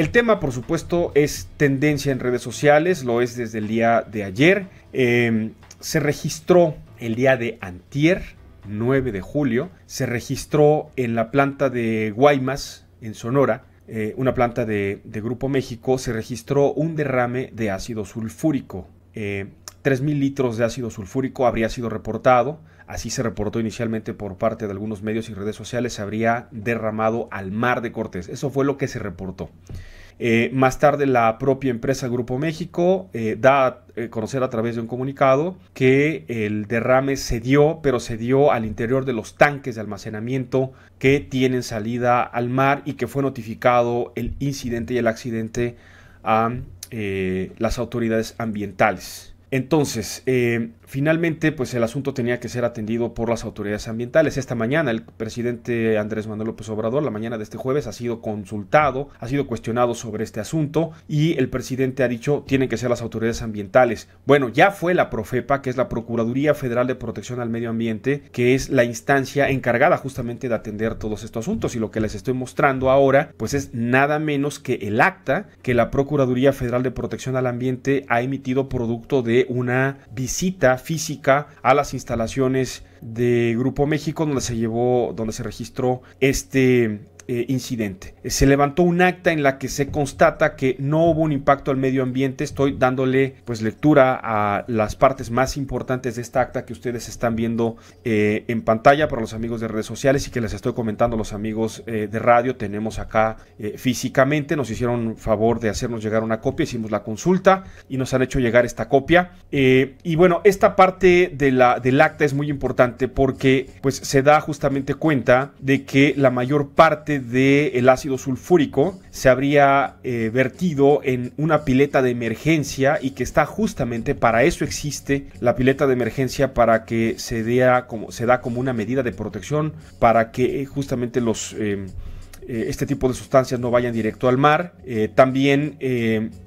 El tema, por supuesto, es tendencia en redes sociales, lo es desde el día de ayer. Em, se registró el día de antier, 9 de julio, se registró en la planta de Guaymas, en Sonora, eh, una planta de, Grupo México, se registró un derrame de ácido sulfúrico. Eh, 3.000 litros de ácido sulfúrico habría sido reportado, así se reportó inicialmente por parte de algunos medios y redes sociales, se habría derramado al mar de Cortés. Eso fue lo que se reportó. Eh, más tarde la propia empresa Grupo México eh, da a eh, conocer a través de un comunicado que el derrame se dio, pero se dio al interior de los tanques de almacenamiento que tienen salida al mar y que fue notificado el incidente y el accidente a las autoridades ambientales. Entonces, Finalmente, pues el asunto tenía que ser atendido por las autoridades ambientales. Esta mañana el presidente Andrés Manuel López Obrador, la mañana de este jueves, ha sido consultado, ha sido cuestionado sobre este asunto y el presidente ha dicho tienen que ser las autoridades ambientales. Bueno, ya fue la Profepa, que es la Procuraduría Federal de Protección al Medio Ambiente, que es la instancia encargada justamente de atender todos estos asuntos y lo que les estoy mostrando ahora, pues es nada menos que el acta que la Procuraduría Federal de Protección al Ambiente ha emitido producto de una visita física a las instalaciones de Grupo México donde se llevó, donde se registró este eh, incidente. Se levantó un acta en la que se constata que no hubo un impacto al medio ambiente. Estoy dándole pues lectura a las partes más importantes de esta acta que ustedes están viendo eh, en pantalla para los amigos de redes sociales y que les estoy comentando los amigos eh, de radio. Tenemos acá físicamente, nos hicieron favor de hacernos llegar una copia, hicimos la consulta y nos han hecho llegar esta copia. y bueno, esta parte de la, del acta es muy importante porque pues se da justamente cuenta de que la mayor parte del el ácido sulfúrico se habría eh, vertido en una pileta de emergencia y que está justamente para eso existe la pileta de emergencia para que se dé como se da como una medida de protección para que eh, justamente los eh, este tipo de sustancias no vayan directo al mar. también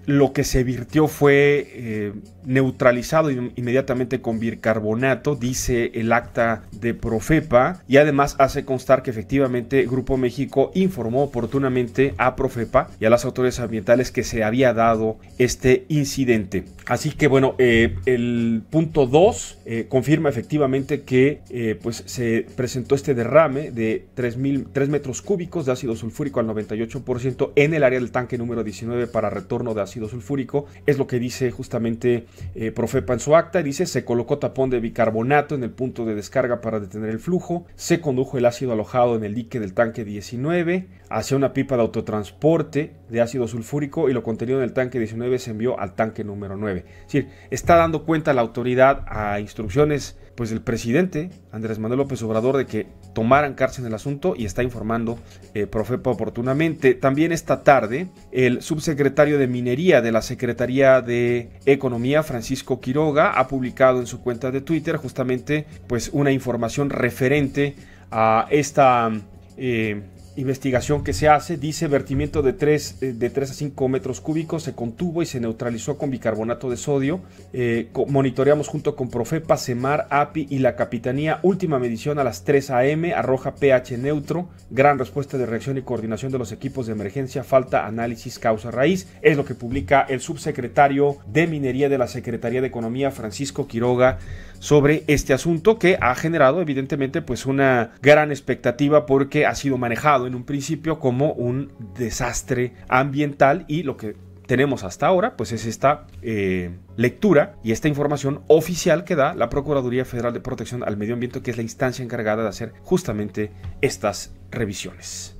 lo que se virtió fue neutralizado inmediatamente con bicarbonato, dice el acta de Profepa, y además hace constar que efectivamente Grupo México informó oportunamente a Profepa y a las autoridades ambientales que se había dado este incidente. Así que bueno, eh, el punto 2 eh, confirma efectivamente que eh, pues se presentó este derrame de 3 metros cúbicos de ácido sulfúrico al 98% en el área del tanque número 19 para retorno de ácido sulfúrico. Es lo que dice justamente eh, Profepa en su acta dice, se colocó tapón de bicarbonato en el punto de descarga para detener el flujo, se condujo el ácido alojado en el dique del tanque 19 hacia una pipa de autotransporte de ácido sulfúrico y lo contenido en el tanque 19 se envió al tanque número 9. Es decir, está dando cuenta la autoridad a instrucciones pues del presidente Andrés Manuel López Obrador de que tomaran cárcel en el asunto y está informando eh, Profepa oportunamente. También esta tarde el subsecretario de Minería de la Secretaría de Economía Francisco Quiroga ha publicado en su cuenta de Twitter justamente pues una información referente a esta eh, investigación que se hace dice vertimiento de 3, eh, de 3 a 5 metros cúbicos, se contuvo y se neutralizó con bicarbonato de sodio. Eh, monitoreamos junto con Profepa, Semar, API y la Capitanía. Última medición a las 3 a.m. arroja pH neutro. Gran respuesta de reacción y coordinación de los equipos de emergencia. Falta análisis causa raíz. Es lo que publica el subsecretario de Minería de la Secretaría de Economía, Francisco Quiroga, sobre este asunto que ha generado evidentemente pues una gran expectativa porque ha sido manejado en un principio como un desastre ambiental y lo que tenemos hasta ahora, pues es esta eh, lectura y esta información oficial que da la Procuraduría Federal de Protección al Medio Ambiente, que es la instancia encargada de hacer justamente estas revisiones.